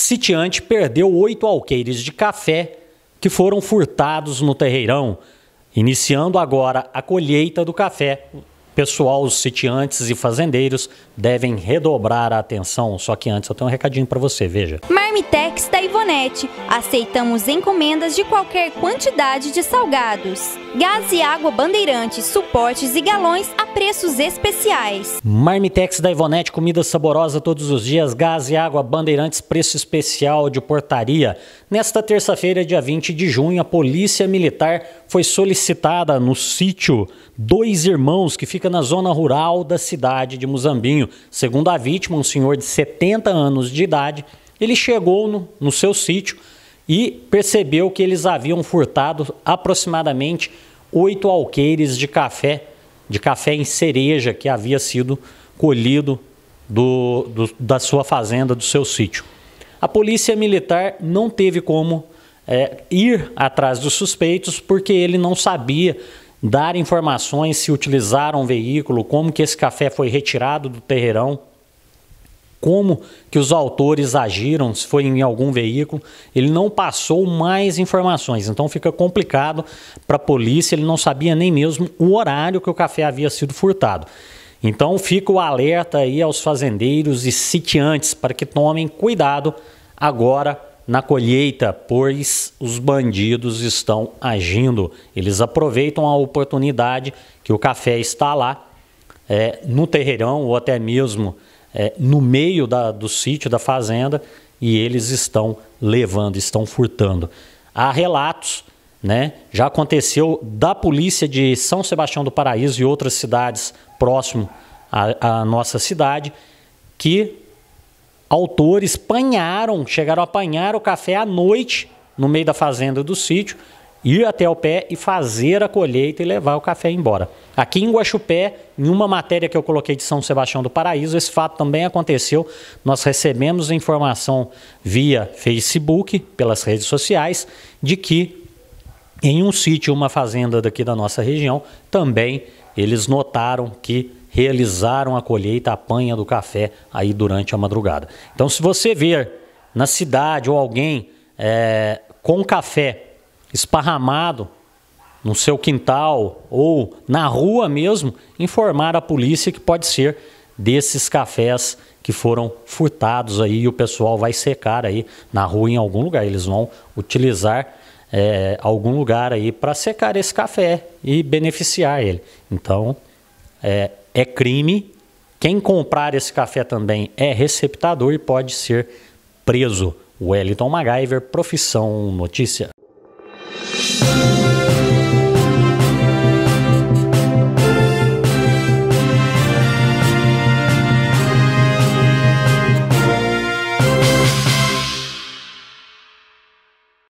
sitiante perdeu oito alqueires de café que foram furtados no terreirão, iniciando agora a colheita do café Pessoal, os sitiantes e fazendeiros devem redobrar a atenção. Só que antes eu tenho um recadinho para você, veja. Marmitex da Ivonete. Aceitamos encomendas de qualquer quantidade de salgados. Gás e água bandeirantes, suportes e galões a preços especiais. Marmitex da Ivonete, comida saborosa todos os dias, gás e água bandeirantes, preço especial de portaria. Nesta terça-feira, dia 20 de junho, a Polícia Militar foi solicitada no sítio Dois Irmãos, que fica fica na zona rural da cidade de Muzambinho. Segundo a vítima, um senhor de 70 anos de idade, ele chegou no, no seu sítio e percebeu que eles haviam furtado aproximadamente oito alqueires de café, de café em cereja que havia sido colhido do, do, da sua fazenda, do seu sítio. A polícia militar não teve como é, ir atrás dos suspeitos porque ele não sabia dar informações se utilizaram o veículo, como que esse café foi retirado do terreirão, como que os autores agiram, se foi em algum veículo, ele não passou mais informações. Então fica complicado para a polícia, ele não sabia nem mesmo o horário que o café havia sido furtado. Então fica o alerta aí aos fazendeiros e sitiantes para que tomem cuidado agora na colheita, pois os bandidos estão agindo. Eles aproveitam a oportunidade que o café está lá, é, no terreirão ou até mesmo é, no meio da, do sítio da fazenda, e eles estão levando, estão furtando. Há relatos, né? Já aconteceu da polícia de São Sebastião do Paraíso e outras cidades próximo à, à nossa cidade que autores panharam, chegaram a apanhar o café à noite no meio da fazenda do sítio, ir até o pé e fazer a colheita e levar o café embora. Aqui em Guaxupé, em uma matéria que eu coloquei de São Sebastião do Paraíso, esse fato também aconteceu. Nós recebemos informação via Facebook, pelas redes sociais, de que em um sítio, uma fazenda daqui da nossa região, também eles notaram que realizaram a colheita, a apanha do café aí durante a madrugada. Então, se você ver na cidade ou alguém é, com café esparramado no seu quintal ou na rua mesmo, informar a polícia que pode ser desses cafés que foram furtados aí e o pessoal vai secar aí na rua em algum lugar. Eles vão utilizar é, algum lugar aí para secar esse café e beneficiar ele. Então, é, é crime. Quem comprar esse café também é receptador e pode ser preso. Wellington MacGyver, profissão notícia.